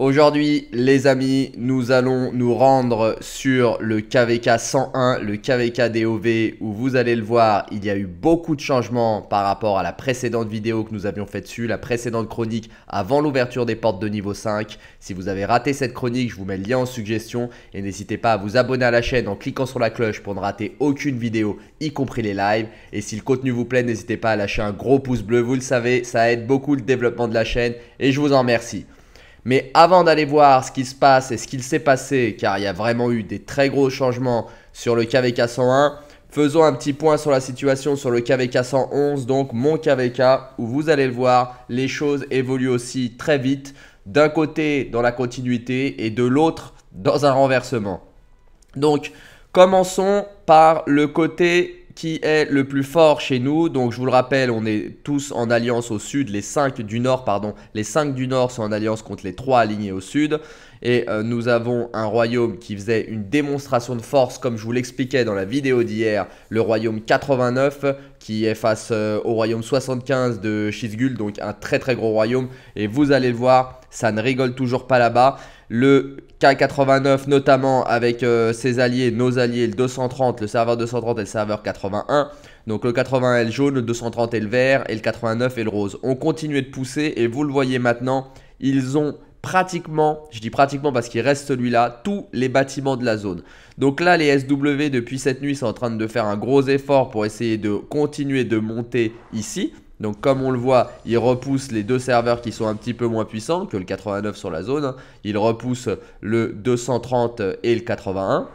Aujourd'hui, les amis, nous allons nous rendre sur le KVK 101, le KVK DOV, où vous allez le voir, il y a eu beaucoup de changements par rapport à la précédente vidéo que nous avions faite dessus, la précédente chronique avant l'ouverture des portes de niveau 5. Si vous avez raté cette chronique, je vous mets le lien en suggestion et n'hésitez pas à vous abonner à la chaîne en cliquant sur la cloche pour ne rater aucune vidéo, y compris les lives. Et si le contenu vous plaît, n'hésitez pas à lâcher un gros pouce bleu, vous le savez, ça aide beaucoup le développement de la chaîne et je vous en remercie. Mais avant d'aller voir ce qui se passe et ce qu'il s'est passé, car il y a vraiment eu des très gros changements sur le KVK 101, faisons un petit point sur la situation sur le KVK 111, donc mon KVK, où vous allez le voir, les choses évoluent aussi très vite, d'un côté dans la continuité et de l'autre dans un renversement. Donc, commençons par le côté qui est le plus fort chez nous. Donc je vous le rappelle, on est tous en alliance au sud, les 5 du nord, pardon, les 5 du nord sont en alliance contre les 3 alignés au sud. Et euh, nous avons un royaume qui faisait une démonstration de force, comme je vous l'expliquais dans la vidéo d'hier, le royaume 89, qui est face euh, au royaume 75 de Shizgul, donc un très très gros royaume. Et vous allez le voir, ça ne rigole toujours pas là-bas le K89 notamment avec euh, ses alliés, nos alliés, le 230, le serveur 230 et le serveur 81. Donc le 81 est le jaune, le 230 est le vert et le 89 est le rose. On continue de pousser et vous le voyez maintenant, ils ont pratiquement, je dis pratiquement parce qu'il reste celui-là, tous les bâtiments de la zone. Donc là, les SW depuis cette nuit sont en train de faire un gros effort pour essayer de continuer de monter ici. Donc comme on le voit, il repousse les deux serveurs qui sont un petit peu moins puissants que le 89 sur la zone. Il repousse le 230 et le 81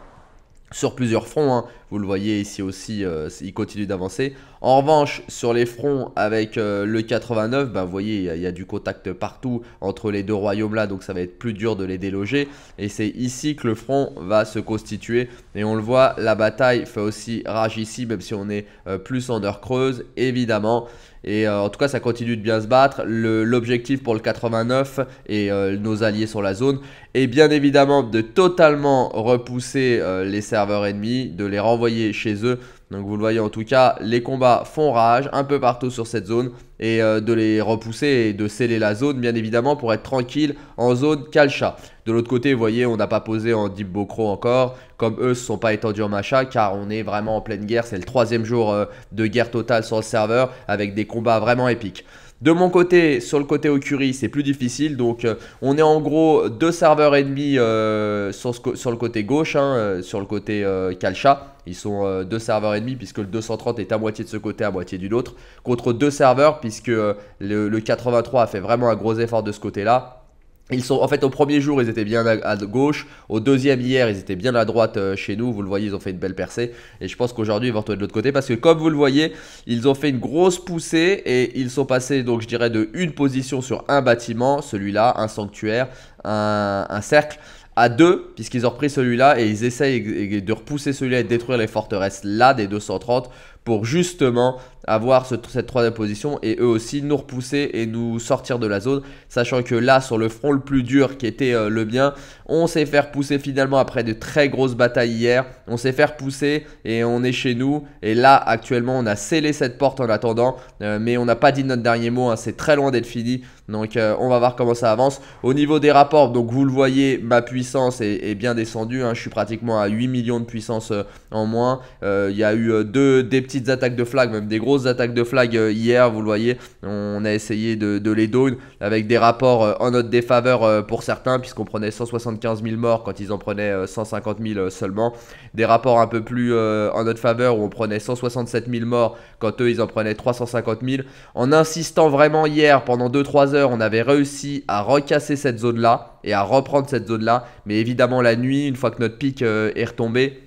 sur plusieurs fronts. Hein. Vous le voyez ici aussi, euh, il continue d'avancer. En revanche, sur les fronts avec euh, le 89, ben, vous voyez, il y, a du contact partout entre les deux royaumes-là, donc ça va être plus dur de les déloger. Et c'est ici que le front va se constituer. Et on le voit, la bataille fait aussi rage ici, même si on est euh, plus en heure creuse, évidemment. Et euh, en tout cas, ça continue de bien se battre. L'objectif pour le 89 et euh, nos alliés sur la zone est bien évidemment de totalement repousser euh, les serveurs ennemis, de les renvoyer chez eux donc vous le voyez en tout cas, les combats font rage un peu partout sur cette zone et euh, de les repousser et de sceller la zone bien évidemment pour être tranquille en zone calcha. De l'autre côté, vous voyez, on n'a pas posé en Deep Bokro encore, comme eux se sont pas étendus en Macha car on est vraiment en pleine guerre, c'est le troisième jour euh, de guerre totale sur le serveur avec des combats vraiment épiques. De mon côté, sur le côté Okuri, c'est plus difficile. Donc, euh, on est en gros deux serveurs et demi euh, sur, sur, le côté gauche, hein, euh, sur le côté Calcha. Ils sont deux serveurs et demi puisque le 230 est à moitié de ce côté, à moitié du l'autre. Contre deux serveurs puisque le, le 83 a fait vraiment un gros effort de ce côté-là. Ils sont en fait au premier jour ils étaient bien à, gauche, au deuxième hier ils étaient bien à droite euh, chez nous, vous le voyez ils ont fait une belle percée et je pense qu'aujourd'hui ils vont retourner de l'autre côté parce que comme vous le voyez ils ont fait une grosse poussée et ils sont passés donc je dirais de une position sur un bâtiment, celui-là, un sanctuaire, un, un cercle à deux, puisqu'ils ont repris celui-là, et ils essayent de repousser celui-là et de détruire les forteresses là des 230 pour justement avoir cette troisième position et eux aussi nous repousser et nous sortir de la zone. Sachant que là, sur le front le plus dur qui était euh, le bien, on s'est fait pousser finalement après de très grosses batailles hier. On s'est fait pousser et on est chez nous. Et là, actuellement, on a scellé cette porte en attendant. Euh, mais on n'a pas dit notre dernier mot. Hein. C'est très loin d'être fini. Donc, euh, on va voir comment ça avance. Au niveau des rapports, donc vous le voyez, ma puissance est, bien descendue. Hein. je suis pratiquement à 8 millions de puissance en moins. Il y a eu deux des petits petites attaques de flag, même des grosses attaques de flag euh, hier, vous le voyez, on a essayé de, les down avec des rapports euh, en notre défaveur euh, pour certains, puisqu'on prenait 175 000 morts quand ils en prenaient 150 000 seulement, des rapports un peu plus en notre faveur où on prenait 167 000 morts quand eux ils en prenaient 350 000. En insistant vraiment hier, pendant 2-3 heures, on avait réussi à recasser cette zone-là et à reprendre cette zone-là, mais évidemment la nuit, une fois que notre pic est retombé,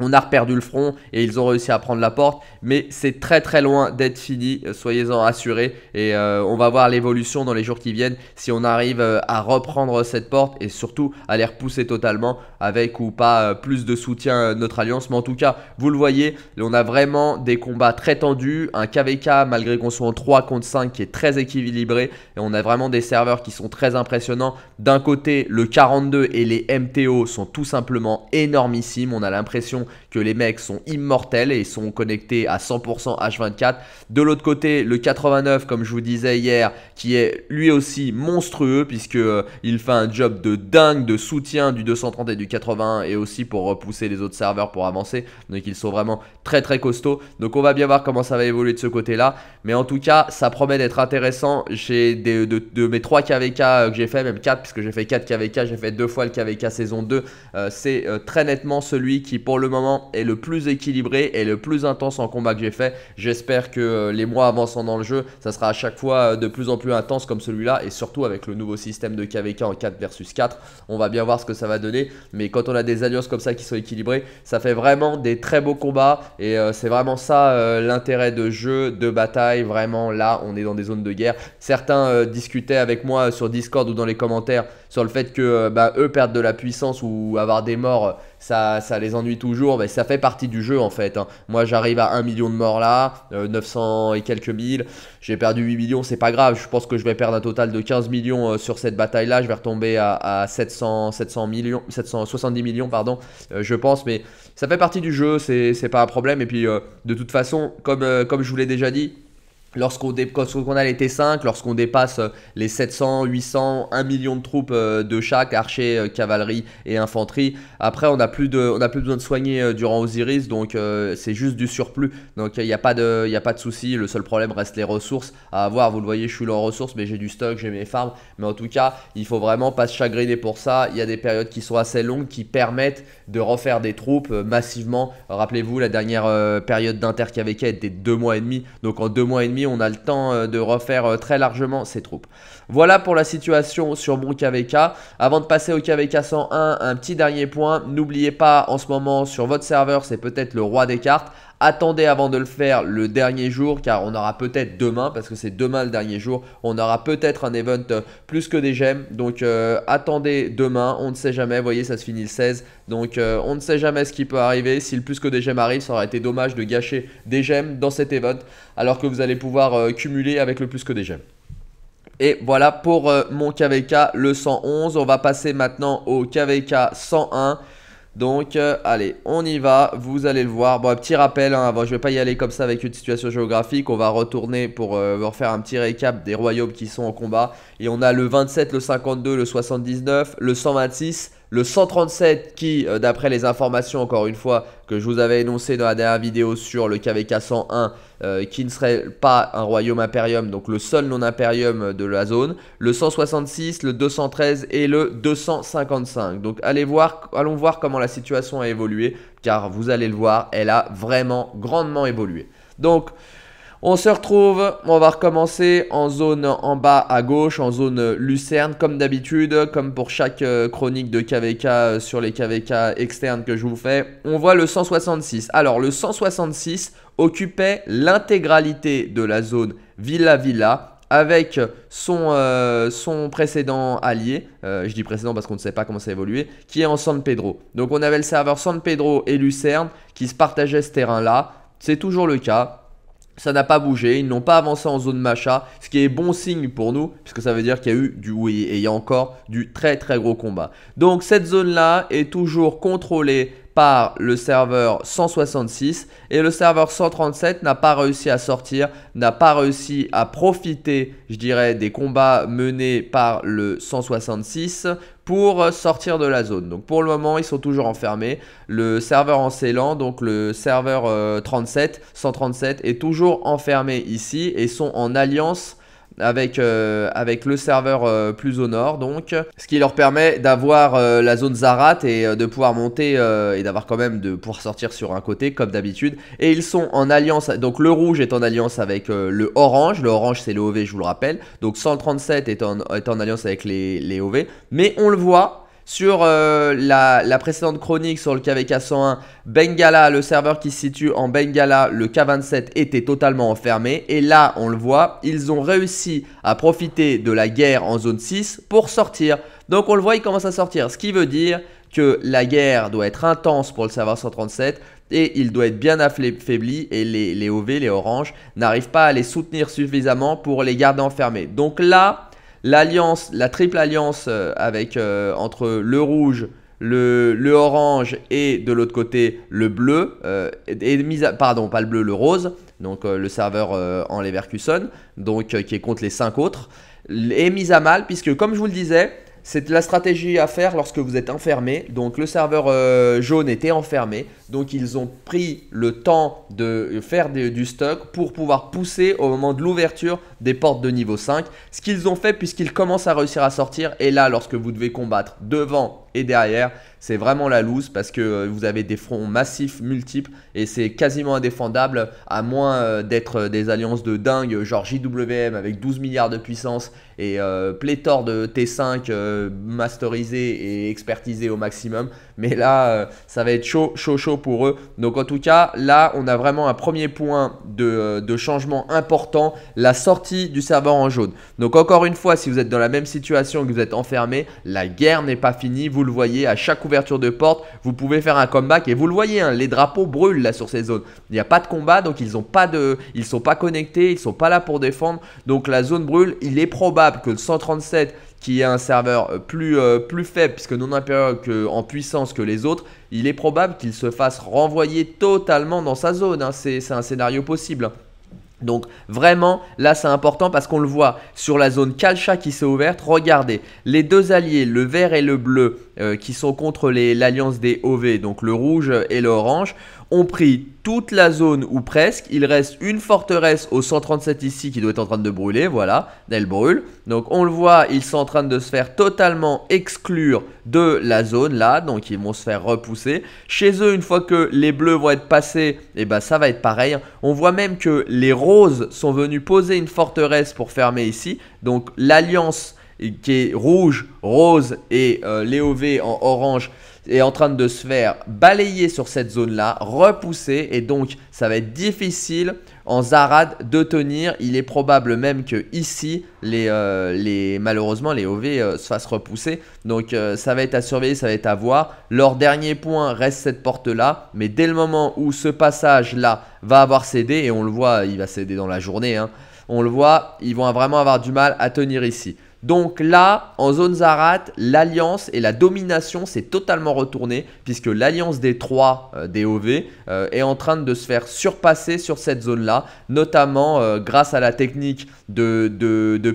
on a reperdu le front et ils ont réussi à prendre la porte, mais c'est très très loin d'être fini, euh, soyez-en assurés. Et euh, on va voir l'évolution dans les jours qui viennent si on arrive euh, à reprendre cette porte et surtout à les repousser totalement avec ou pas euh, plus de soutien euh, notre alliance. Mais en tout cas, vous le voyez, on a vraiment des combats très tendus. Un KVK, malgré qu'on soit en 3 contre 5, qui est très équilibré. Et on a vraiment des serveurs qui sont très impressionnants. D'un côté, le 42 et les MTO sont tout simplement énormissimes. On a l'impression que les mecs sont immortels et sont connectés à 100% H24. De l'autre côté, le 89, comme je vous disais hier, qui est lui aussi monstrueux, puisqu'il euh, fait un job de dingue de soutien du 230 et du 81 et aussi pour repousser les autres serveurs pour avancer. Donc ils sont vraiment très très costauds. Donc on va bien voir comment ça va évoluer de ce côté-là. Mais en tout cas, ça promet d'être intéressant. J'ai de, mes 3 KVK euh, que j'ai fait, même 4, puisque j'ai fait 4 KVK, j'ai fait deux fois le KVK saison 2. Euh, c'est euh, très nettement celui qui pour le moment est le plus équilibré et le plus intense en combat que j'ai fait. J'espère que les mois avançant dans le jeu, ça sera à chaque fois de plus en plus intense comme celui-là et surtout avec le nouveau système de KVK en 4 versus 4. On va bien voir ce que ça va donner. Mais quand on a des alliances comme ça qui sont équilibrées, ça fait vraiment des très beaux combats. Et euh, c'est vraiment ça euh, l'intérêt de jeu, de bataille. Vraiment, là, on est dans des zones de guerre. Certains euh, discutaient avec moi sur Discord ou dans les commentaires sur le fait que bah, eux perdent de la puissance ou avoir des morts ça, ça les ennuie toujours, mais ça fait partie du jeu en fait. Hein. Moi j'arrive à 1 million de morts là, 900 euh, et quelques mille, j'ai perdu 8 millions, c'est pas grave, je pense que je vais perdre un total de 15 millions euh, sur cette bataille là, je vais retomber à, à 700, 700 millions, 770 millions pardon, euh, je pense, mais ça fait partie du jeu, c'est pas un problème, et puis de toute façon, comme, comme je vous l'ai déjà dit, Lorsqu'on a les T5, lorsqu'on dépasse euh, les 700, 800, 1 million de troupes euh, de chaque, archer, euh, cavalerie et infanterie, après on n'a plus, de... plus besoin de soigner durant Osiris, donc c'est juste du surplus. Donc il n'y a pas de, de souci, le seul problème reste les ressources à avoir. Vous le voyez, je suis en ressources, mais j'ai du stock, j'ai mes farms. Mais en tout cas, il faut vraiment pas se chagriner pour ça. Il y a des périodes qui sont assez longues qui permettent de refaire des troupes massivement. Rappelez-vous, la dernière période d'Inter qui avait était de 2 mois et demi. Donc en 2 mois et demi, on a le temps euh, de refaire euh, très largement ces troupes. Voilà pour la situation sur mon KVK. Avant de passer au KVK 101, un petit dernier point. N'oubliez pas en ce moment sur votre serveur, c'est peut-être le roi des cartes. Attendez avant de le faire le dernier jour car on aura peut-être demain parce que c'est demain le dernier jour. On aura peut-être un event plus que des gemmes. Donc euh, attendez demain, on ne sait jamais. Vous voyez, ça se finit le 16. Donc euh, on ne sait jamais ce qui peut arriver. Si le plus que des gemmes arrive, ça aurait été dommage de gâcher des gemmes dans cet event alors que vous allez pouvoir euh, cumuler avec le plus que des gemmes. Et voilà pour euh, mon KVK le 111. On va passer maintenant au KVK 101. Donc, euh, allez, on y va. Vous allez le voir. Bon, petit rappel. Hein, je ne vais pas y aller comme ça avec une situation géographique. On va retourner pour faire euh, refaire un petit récap des royaumes qui sont en combat. Et on a le 27, le 52, le 79, le 126, le 137 qui, euh, d'après les informations encore une fois que je vous avais énoncé dans la dernière vidéo sur le KVK 101, euh, qui ne serait pas un royaume impérium, donc le seul non-impérium de la zone. Le 166, le 213 et le 255. Donc allez voir, allons voir comment la situation a évolué, car vous allez le voir, elle a vraiment grandement évolué. Donc on se retrouve, on va recommencer en zone en bas à gauche, en zone lucerne comme d'habitude, comme pour chaque euh, chronique de KVK euh, sur les KVK externes que je vous fais. On voit le 166. Alors le 166 occupait l'intégralité de la zone Villa Villa avec son, euh, son, précédent allié, je dis précédent parce qu'on ne sait pas comment ça a évolué, qui est en San Pedro. Donc on avait le serveur San Pedro et Lucerne qui se partageaient ce terrain-là. C'est toujours le cas. Ça n'a pas bougé, ils n'ont pas avancé en zone macha, ce qui est bon signe pour nous, puisque ça veut dire qu'il y a eu du oui et il y a encore du très très gros combat. Donc cette zone-là est toujours contrôlée par le serveur 166 et le serveur 137 n'a pas réussi à sortir, n'a pas réussi à profiter, je dirais, des combats menés par le 166 pour sortir de la zone. Donc pour le moment, ils sont toujours enfermés. Le serveur en sélant donc le serveur 37, euh, 137 est toujours enfermé ici et sont en alliance avec, euh, avec le serveur euh, plus au nord donc ce qui leur permet d'avoir euh, la zone Zarat et de pouvoir monter et d'avoir quand même de pouvoir sortir sur un côté comme d'habitude et ils sont en alliance donc le rouge est en alliance avec le orange le orange c'est le OV je vous le rappelle donc 137 est en, est en alliance avec les, les OV mais on le voit sur euh, la, précédente chronique sur le KVK 101, Bengala, le serveur qui se situe en Bengala, le K27 était totalement enfermé. Et là, on le voit, ils ont réussi à profiter de la guerre en zone 6 pour sortir. Donc on le voit, il commence à sortir. Ce qui veut dire que la guerre doit être intense pour le serveur 137 et il doit être bien affaibli et les, les OV, les oranges, n'arrivent pas à les soutenir suffisamment pour les garder enfermés. Donc là, l'alliance, la triple alliance euh, avec, euh, entre le rouge, le, orange et de l'autre côté le bleu, euh, et, pardon, pas le bleu, le rose, donc le serveur en Leverkusen, donc, qui est contre les cinq autres, est mise à mal, puisque comme je vous le disais, c'est la stratégie à faire lorsque vous êtes enfermé. Donc le serveur jaune était enfermé. Donc ils ont pris le temps de faire du stock pour pouvoir pousser au moment de l'ouverture des portes de niveau 5. Ce qu'ils ont fait puisqu'ils commencent à réussir à sortir. Et là, lorsque vous devez combattre devant et derrière, c'est vraiment la loose parce que euh, vous avez des fronts massifs, multiples, et c'est quasiment indéfendable, à moins euh, d'être euh, des alliances de dingue, genre JWM avec 12 milliards de puissance et pléthore de T5 masterisés et expertisés au maximum. Mais là, ça va être chaud, chaud, chaud pour eux. Donc en tout cas, là, on a vraiment un premier point euh, de, changement important, la sortie du serveur en jaune. Donc encore une fois, si vous êtes dans la même situation que vous êtes enfermé, la guerre n'est pas finie. Vous le voyez, à chaque ouverture de porte, vous pouvez faire un comeback. Et vous le voyez, hein, les drapeaux brûlent là sur ces zones. Il n'y a pas de combat, donc ils n'ont pas de, ils sont pas connectés, ils sont pas là pour défendre. Donc la zone brûle. Il est probable que le 137 qui est un serveur plus, euh, plus faible, puisque non impérial en puissance que les autres, il est probable qu'il se fasse renvoyer totalement dans sa zone. Hein. C'est un scénario possible. Donc vraiment, là c'est important parce qu'on le voit sur la zone Kalcha qui s'est ouverte. Regardez, les deux alliés, le vert et le bleu, euh, qui sont contre l'alliance des OV, donc le rouge et l'orange, ont pris toute la zone ou presque. Il reste une forteresse au 137 ici qui doit être en train de brûler. Voilà, elle brûle. Donc on le voit, ils sont en train de se faire totalement exclure de la zone là. Donc ils vont se faire repousser. Chez eux, une fois que les bleus vont être passés, et eh ben ça va être pareil. On voit même que les roses sont venus poser une forteresse pour fermer ici. Donc l'alliance qui est rouge, rose et euh, e en orange est en train de se faire balayer sur cette zone-là, repousser, et donc ça va être difficile en Zarad de tenir. Il est probable même que ici, les, euh, malheureusement, les OV euh, se fassent repousser. Donc euh, ça va être à surveiller, ça va être à voir. Leur dernier point reste cette porte-là, mais dès le moment où ce passage-là va avoir cédé, et on le voit, il va céder dans la journée, hein, on le voit, ils vont vraiment avoir du mal à tenir ici. Donc là, en zone Zarat, l'alliance et la domination s'est totalement retournée puisque l'alliance des trois euh, des DOV euh, est en train de se faire surpasser sur cette zone-là, notamment euh, grâce à la technique de,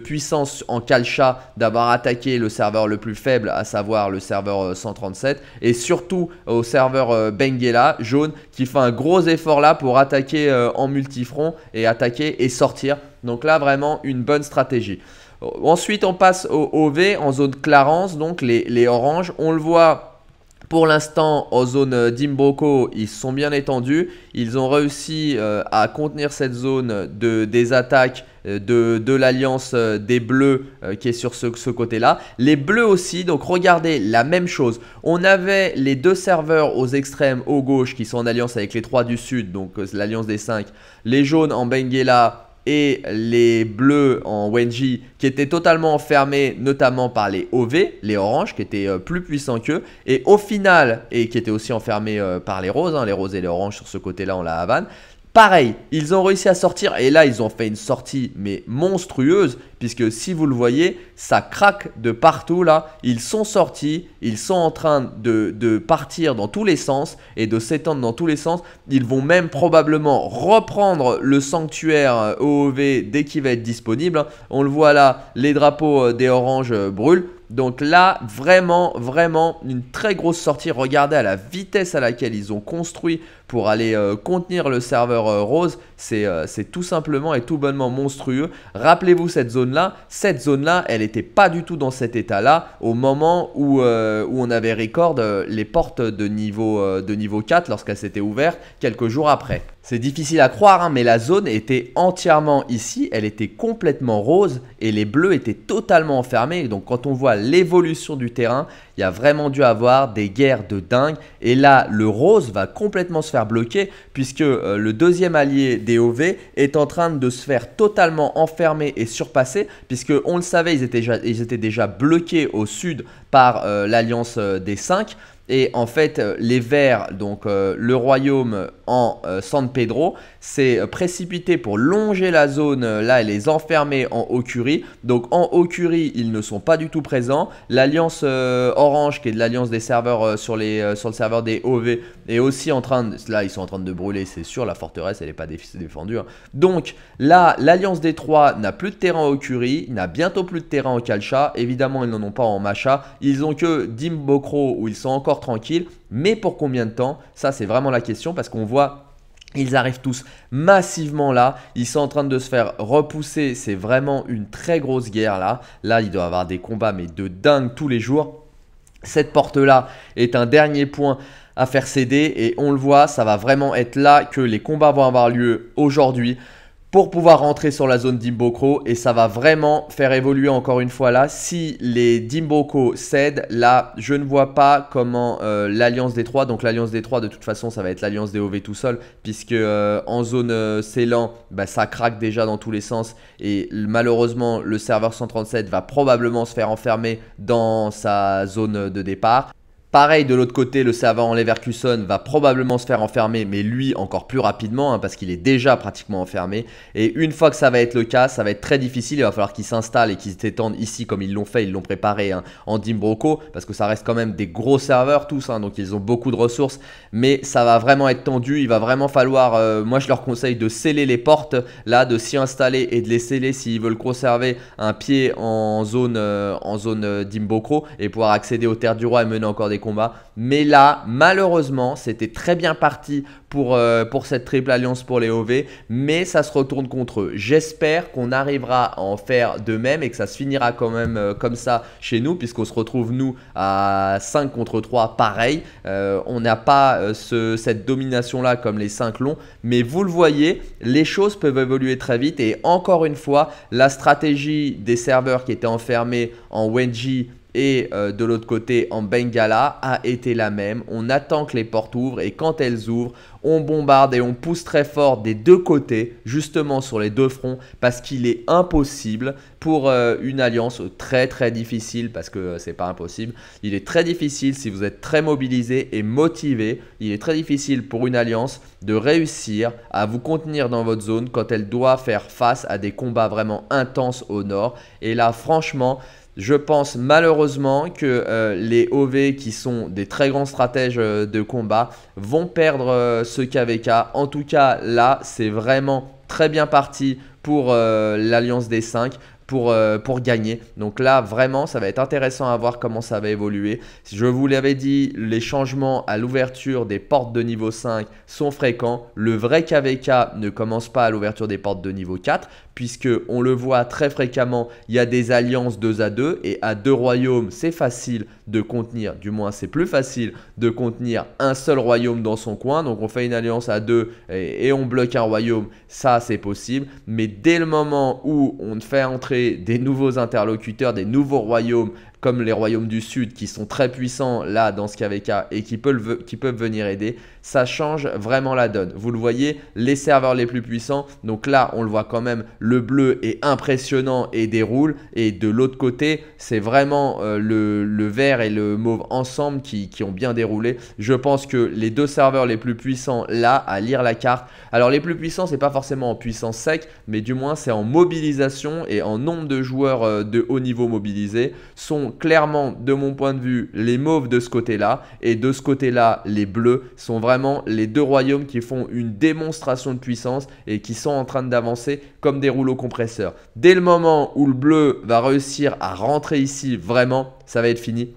puissance en calcha d'avoir attaqué le serveur le plus faible, à savoir le serveur 137, et surtout au serveur Benguela, jaune, qui fait un gros effort là pour attaquer en multifront et attaquer et sortir. Donc là, vraiment une bonne stratégie. Ensuite, on passe au OV en zone Clarence, donc les, oranges. On le voit pour l'instant, en zone euh, d'Imbroco, ils sont bien étendus. Ils ont réussi euh, à contenir cette zone de, des attaques euh, de, l'alliance des bleus qui est sur ce, ce côté-là. Les bleus aussi, donc regardez la même chose. On avait les deux serveurs aux extrêmes, au gauche, qui sont en alliance avec les trois du sud, donc l'alliance des cinq. Les jaunes en Benguela, et les bleus en Wenji qui étaient totalement enfermés notamment par les OV, les oranges qui étaient euh, plus puissants qu'eux et au final et qui étaient aussi enfermés euh, par les roses, hein, les roses et les oranges sur ce côté là en la Havane Pareil, ils ont réussi à sortir et là ils ont fait une sortie mais monstrueuse puisque si vous le voyez, ça craque de partout là. Ils sont sortis, ils sont en train de, de partir dans tous les sens et de s'étendre dans tous les sens. Ils vont même probablement reprendre le sanctuaire euh, OOV dès qu'il va être disponible. On le voit là, les drapeaux euh, des oranges euh, brûlent. Donc là, vraiment, vraiment, une très grosse sortie. Regardez à la vitesse à laquelle ils ont construit pour aller euh, contenir le serveur euh, rose. Euh, c'est tout simplement et tout bonnement monstrueux. Rappelez-vous cette zone-là. Cette zone-là, elle n'était pas du tout dans cet état-là au moment où, on avait record les portes de niveau, de niveau 4 lorsqu'elles s'étaient ouvertes quelques jours après. C'est difficile à croire, hein, mais la zone était entièrement ici, elle était complètement rose et les bleus étaient totalement enfermés. Donc quand on voit l'évolution du terrain, il y a vraiment dû avoir des guerres de dingue. Et là, le rose va complètement se faire bloquer puisque euh, le deuxième allié des OV est en train de se faire totalement enfermer et surpasser puisque on le savait, ils étaient déjà, bloqués au sud par euh, l'alliance euh, des 5. Et en fait, euh, les Verts, donc euh, le royaume en euh, San Pedro, s'est précipité pour longer la zone là et les enfermer en Okuri. Donc en Okuri, ils ne sont pas du tout présents. L'alliance Orange, qui est de l'alliance des serveurs sur, les, sur le serveur des OV, est aussi en train de... Là, ils sont en train de brûler, c'est sûr, la forteresse, elle n'est pas défendue. Hein. Donc là, l'alliance des trois n'a plus de terrain en il n'a bientôt plus de terrain en Kalcha. Évidemment, ils n'en ont pas en Macha. Ils ont que Dimbokro, où ils sont encore tranquille, mais pour combien de temps Ça, c'est vraiment la question parce qu'on voit ils arrivent tous massivement là. Ils sont en train de se faire repousser. C'est vraiment une très grosse guerre là. Là, il doit avoir des combats, mais de dingue tous les jours. Cette porte-là est un dernier point à faire céder. Et on le voit, ça va vraiment être là que les combats vont avoir lieu aujourd'hui pour pouvoir rentrer sur la zone d'Imbokro et ça va vraiment faire évoluer encore une fois là. Si les Dimboko cèdent, là je ne vois pas comment euh, l'alliance des trois, donc l'alliance des trois de toute façon ça va être l'alliance des OV tout seul puisque euh, en zone euh, Célan bah, ça craque déjà dans tous les sens et malheureusement le serveur 137 va probablement se faire enfermer dans sa zone de départ. Pareil, de l'autre côté, le savant Leverkusen va probablement se faire enfermer, mais lui encore plus rapidement, hein, parce qu'il est déjà pratiquement enfermé. Et une fois que ça va être le cas, ça va être très difficile. Il va falloir qu'ils s'installent et qu'ils s'étendent ici, comme ils l'ont fait, ils l'ont préparé hein, en Dimbroco, parce que ça reste quand même des gros serveurs tous, hein, donc ils ont beaucoup de ressources. Mais ça va vraiment être tendu. Il va vraiment falloir, euh, moi je leur conseille de sceller les portes, là, de s'y installer et de les sceller s'ils veulent conserver un pied en zone, euh, en zone euh, et pouvoir accéder aux terres du roi et mener encore des combat Mais là, malheureusement, c'était très bien parti pour, euh, pour cette triple alliance pour les OV, mais ça se retourne contre eux. J'espère qu'on arrivera à en faire de même et que ça se finira quand même euh, comme ça chez nous, puisqu'on se retrouve nous à 5 contre 3, pareil. Euh, on n'a pas ce, cette domination-là comme les 5 longs, mais vous le voyez, les choses peuvent évoluer très vite et encore une fois, la stratégie des serveurs qui étaient enfermés en Wenji et euh, de l'autre côté en Bengala a été la même. On attend que les portes ouvrent et quand elles ouvrent, on bombarde et on pousse très fort des deux côtés, justement sur les deux fronts, parce qu'il est impossible pour euh, une alliance très très difficile, parce que ce euh, c'est pas impossible, il est très difficile si vous êtes très mobilisé et motivé, il est très difficile pour une alliance de réussir à vous contenir dans votre zone quand elle doit faire face à des combats vraiment intenses au nord. Et là franchement, je pense malheureusement que euh, les OV, qui sont des très grands stratèges euh, de combat, vont perdre euh, ce KVK. En tout cas, là, c'est vraiment très bien parti pour l'Alliance des 5. Pour, pour, gagner. Donc là, vraiment, ça va être intéressant à voir comment ça va évoluer. Je vous l'avais dit, les changements à l'ouverture des portes de niveau 5 sont fréquents. Le vrai KVK ne commence pas à l'ouverture des portes de niveau 4 puisque on le voit très fréquemment, il y a des alliances deux à 2 et à deux royaumes, c'est facile de contenir, du moins c'est plus facile de contenir un seul royaume dans son coin. Donc on fait une alliance à deux et on bloque un royaume, ça c'est possible, mais dès le moment où on fait entrer des nouveaux interlocuteurs, des nouveaux royaumes comme les royaumes du Sud qui sont très puissants là dans ce KVK et qui peuvent, qui peuvent venir aider, ça change vraiment la donne. Vous le voyez, les serveurs les plus puissants, donc là on le voit quand même, le bleu est impressionnant et déroule, et de l'autre côté, c'est vraiment euh, le, vert et le mauve ensemble qui, ont bien déroulé. Je pense que les deux serveurs les plus puissants là, à lire la carte, alors les plus puissants, c'est pas forcément en puissance sec, mais du moins c'est en mobilisation et en nombre de joueurs euh, de haut niveau mobilisés, sont clairement, de mon point de vue, les mauves de ce côté-là. Et de ce côté-là, les bleus sont vraiment les deux royaumes qui font une démonstration de puissance et qui sont en train d'avancer comme des rouleaux compresseurs. Dès le moment où le bleu va réussir à rentrer ici, vraiment, ça va être fini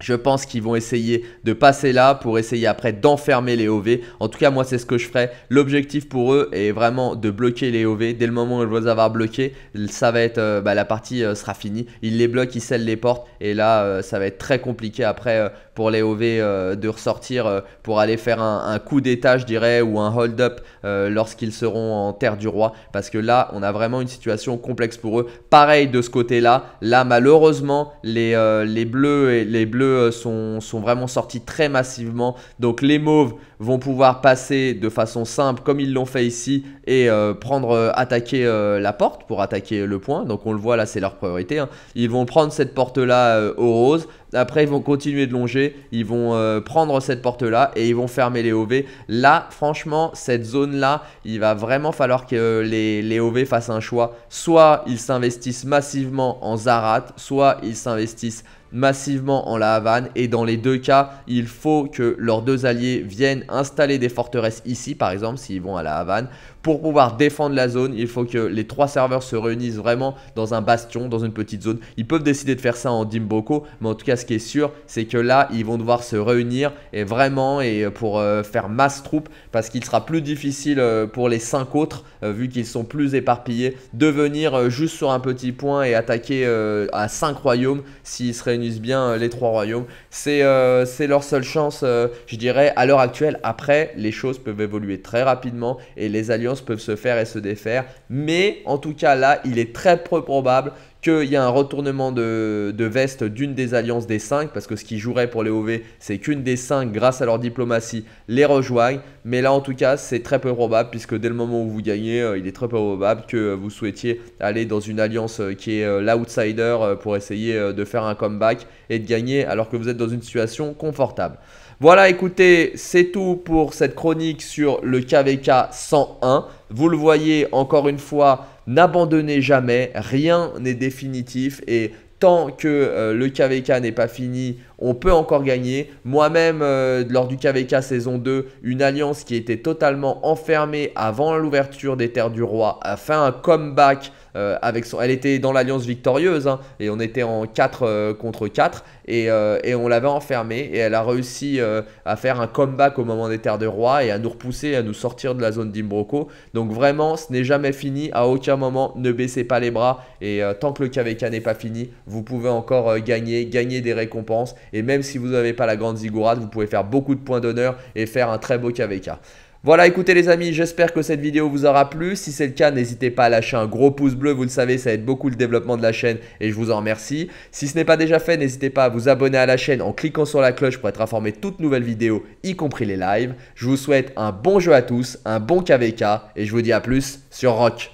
je pense qu'ils vont essayer de passer là pour essayer après d'enfermer les OV. En tout cas, moi, c'est ce que je ferai. L'objectif pour eux est vraiment de bloquer les OV. Dès le moment où ils vont les avoir bloqués, ça va être, euh, bah, la partie euh, sera finie. Ils les bloquent, ils scellent les portes. Et là, euh, ça va être très compliqué après pour les OV euh, de ressortir euh, pour aller faire un, coup d'état, je dirais, ou un hold-up euh, lorsqu'ils seront en terre du roi. Parce que là, on a vraiment une situation complexe pour eux. Pareil de ce côté-là. Là, malheureusement, les, les bleus, et les bleus sont, vraiment sortis très massivement. Donc les mauves vont pouvoir passer de façon simple, comme ils l'ont fait ici, et prendre, attaquer la porte pour attaquer le point. Donc on le voit là, c'est leur priorité. Hein. Ils vont prendre cette porte-là au rose après, ils vont continuer de longer. Ils vont euh, prendre cette porte-là et ils vont fermer les OV. Là, franchement, cette zone-là, il va vraiment falloir que euh, les, les, OV fassent un choix. Soit ils s'investissent massivement en Zarat, soit ils s'investissent massivement en la Havane et dans les deux cas, il faut que leurs deux alliés viennent installer des forteresses ici par exemple s'ils vont à la Havane. Pour pouvoir défendre la zone, il faut que les trois serveurs se réunissent vraiment dans un bastion, dans une petite zone. Ils peuvent décider de faire ça en Dimboko, mais en tout cas ce qui est sûr, c'est que là, ils vont devoir se réunir et vraiment et euh, pour euh, faire masse troupe parce qu'il sera plus difficile euh, pour les cinq autres, vu qu'ils sont plus éparpillés, de venir juste sur un petit point et attaquer à cinq royaumes s'ils se réunissent bien euh, les trois royaumes. C'est euh, leur seule chance, euh, je dirais, à l'heure actuelle. Après, les choses peuvent évoluer très rapidement et les alliances peuvent se faire et se défaire. Mais en tout cas, là, il est très peu probable qu'il y a un retournement de, veste d'une des alliances des 5, parce que ce qui jouerait pour les OV, c'est qu'une des 5, grâce à leur diplomatie, les rejoigne. Mais là, en tout cas, c'est très peu probable, puisque dès le moment où vous gagnez, euh, il est très peu probable que euh, vous souhaitiez aller dans une alliance euh, qui est l'outsider pour essayer de faire un comeback et de gagner, alors que vous êtes dans une situation confortable. Voilà, écoutez, c'est tout pour cette chronique sur le KVK 101. Vous le voyez, encore une fois, n'abandonnez jamais, rien n'est définitif et tant que euh, le KVK n'est pas fini, on peut encore gagner. Moi-même, euh, lors du KVK saison 2, une alliance qui était totalement enfermée avant l'ouverture des terres du roi a fait un comeback. Euh, avec son... Elle était dans l'alliance victorieuse hein, et on était en 4 euh, contre 4 et, on l'avait enfermée et elle a réussi à faire un comeback au moment des terres du roi et à nous repousser, à nous sortir de la zone d'Imbroco. Donc vraiment, ce n'est jamais fini. À aucun moment, ne baissez pas les bras et tant que le KVK n'est pas fini, vous pouvez encore gagner, gagner des récompenses et même si vous n'avez pas la grande zigourade, vous pouvez faire beaucoup de points d'honneur et faire un très beau KVK. Voilà, écoutez les amis, j'espère que cette vidéo vous aura plu. Si c'est le cas, n'hésitez pas à lâcher un gros pouce bleu, vous le savez, ça aide beaucoup le développement de la chaîne et je vous en remercie. Si ce n'est pas déjà fait, n'hésitez pas à vous abonner à la chaîne en cliquant sur la cloche pour être informé de toutes nouvelles vidéos, y compris les lives. Je vous souhaite un bon jeu à tous, un bon KVK et je vous dis à plus sur Rock.